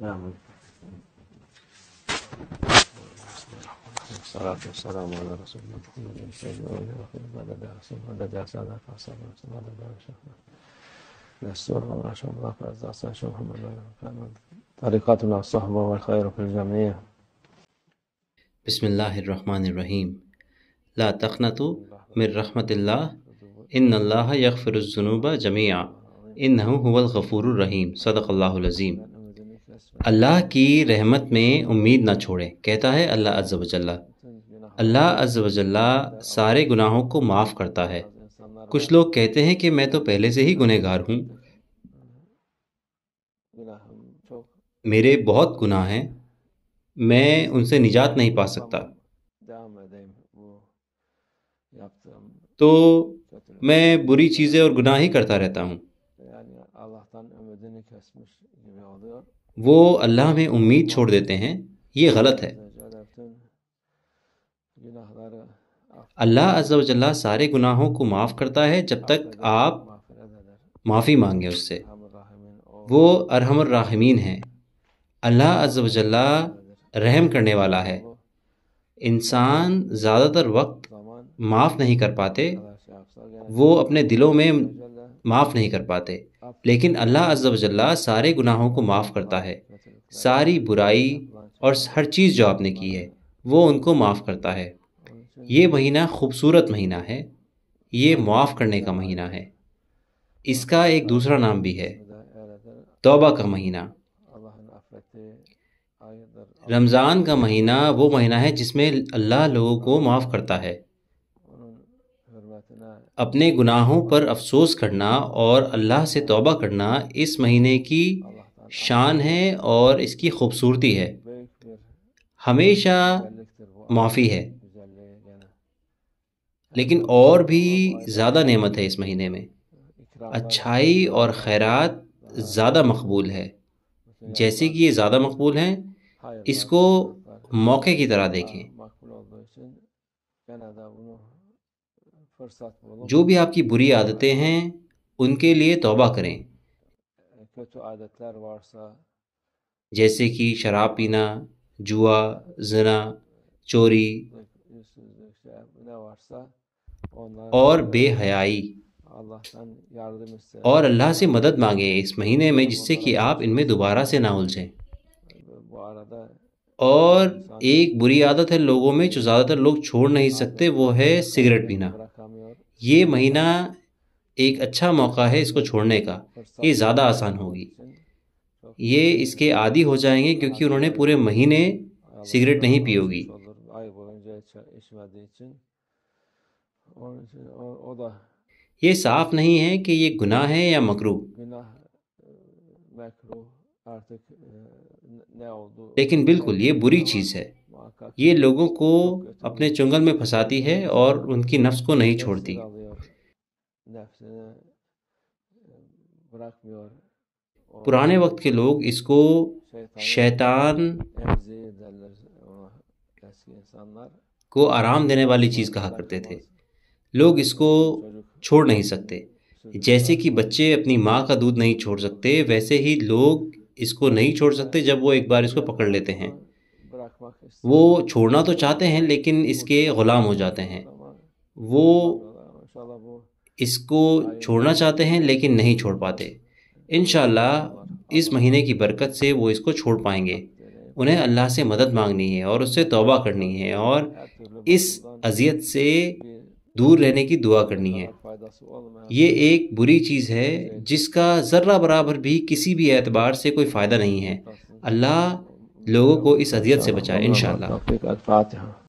نعم والسلام على رسول الله محمد صلى الله عليه وسلم مدد رسول مدد صلاة وسلام مدد الله والخير في الجميع بسم الله الرحمن الرحيم لا تقنطوا من رحمة الله إن الله يغفر الذنوب جميعا إنه هو الغفور الرحيم صدق الله العظيم अल्लाह की रहमत में उम्मीद ना छोड़ें कहता है अल्लाह अज्जल्ला अल्लाह अज्जल्ला सारे गुनाहों को माफ़ करता है कुछ लोग कहते हैं कि मैं तो पहले से ही गुनहगार हूँ मेरे बहुत गुनाह हैं मैं उनसे निजात नहीं पा सकता तो मैं बुरी चीज़ें और गुनाह ही करता रहता हूँ वो अल्लाह में उम्मीद छोड़ देते हैं ये गलत है अल्लाह अजल्ला सारे गुनाहों को माफ़ करता है जब तक आप माफ़ी मांगे उससे वो अरहमर राहमीन है अल्लाह अजल्ला रहम करने वाला है इंसान ज़्यादातर वक्त माफ़ नहीं कर पाते वो अपने दिलों में माफ़ नहीं कर पाते लेकिन अल्लाह अज्जल्ला सारे गुनाहों को माफ़ करता है सारी बुराई और हर चीज़ जो आपने की है वो उनको माफ़ करता है ये महीना खूबसूरत महीना है ये मुआफ़ करने का महीना है इसका एक दूसरा नाम भी है तौबा का महीना रमज़ान का महीना वो महीना है जिसमें अल्लाह लोगों को माफ़ करता है अपने गुनाहों पर अफसोस करना और अल्लाह से तौबा करना इस महीने की शान है और इसकी खूबसूरती है हमेशा माफ़ी है लेकिन और भी ज़्यादा नेमत है इस महीने में अच्छाई और खैरात ज़्यादा मकबूल है जैसे कि ये ज़्यादा मकबूल हैं इसको मौके की तरह देखें जो भी आपकी बुरी आदतें हैं उनके लिए तौबा करें जैसे कि शराब पीना जुआ जना चोरी और बेहयाई और अल्लाह से मदद मांगे इस महीने में जिससे कि आप इनमें दोबारा से ना उलझें और एक बुरी आदत है लोगों में जो ज़्यादातर लोग छोड़ नहीं सकते वो है सिगरेट पीना ये महीना एक अच्छा मौका है इसको छोड़ने का ये ज़्यादा आसान होगी ये इसके आदि हो जाएंगे क्योंकि उन्होंने पूरे महीने सिगरेट नहीं पी होगी ये साफ नहीं है कि ये गुनाह है या मकरू लेकिन बिल्कुल ये बुरी हाँ, चीज़ है हाँ, ये लोगों को अपने चुंगल में फंसाती है हाँ, और उनकी नफ्स को नहीं छोड़ती पुराने वक्त के लोग इसको शैतान को आराम देने वाली चीज़ कहा करते थे लोग इसको छोड़ नहीं सकते जैसे कि बच्चे अपनी माँ का दूध नहीं छोड़ सकते वैसे ही लोग इसको नहीं छोड़ सकते जब वो एक बार इसको पकड़ लेते हैं वो छोड़ना तो चाहते हैं लेकिन इसके ग़ुलाम हो जाते हैं वो इसको छोड़ना चाहते हैं लेकिन नहीं छोड़ पाते इन इस महीने की बरकत से वो इसको छोड़ पाएंगे उन्हें अल्लाह से मदद मांगनी है और उससे तौबा करनी है और इस अजियत से दूर रहने की दुआ करनी है ये एक बुरी चीज़ है जिसका ज़र्रा बराबर भी किसी भी एतबार से कोई फ़ायदा नहीं है अल्लाह लोगों को इस अजियत से बचाए इन शाह